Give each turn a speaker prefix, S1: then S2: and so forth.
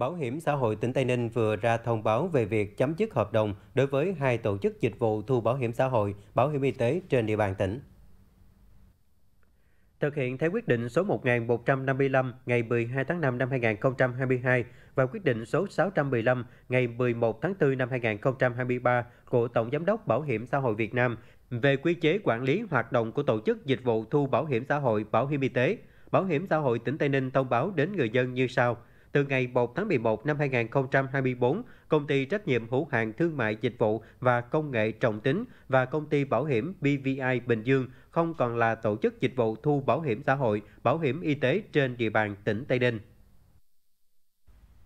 S1: Bảo hiểm xã hội tỉnh Tây Ninh vừa ra thông báo về việc chấm dứt hợp đồng đối với hai tổ chức dịch vụ thu bảo hiểm xã hội, bảo hiểm y tế trên địa bàn tỉnh. Thực hiện theo quyết định số 1155 ngày 12 tháng 5 năm 2022 và quyết định số 615 ngày 11 tháng 4 năm 2023 của Tổng Giám đốc Bảo hiểm xã hội Việt Nam về quy chế quản lý hoạt động của tổ chức dịch vụ thu bảo hiểm xã hội, bảo hiểm y tế, Bảo hiểm xã hội tỉnh Tây Ninh thông báo đến người dân như sau – từ ngày 1 tháng 11 năm 2024, công ty trách nhiệm hữu hạn thương mại dịch vụ và công nghệ trọng tính và công ty bảo hiểm BVI Bình Dương không còn là tổ chức dịch vụ thu bảo hiểm xã hội, bảo hiểm y tế trên địa bàn tỉnh Tây Ninh.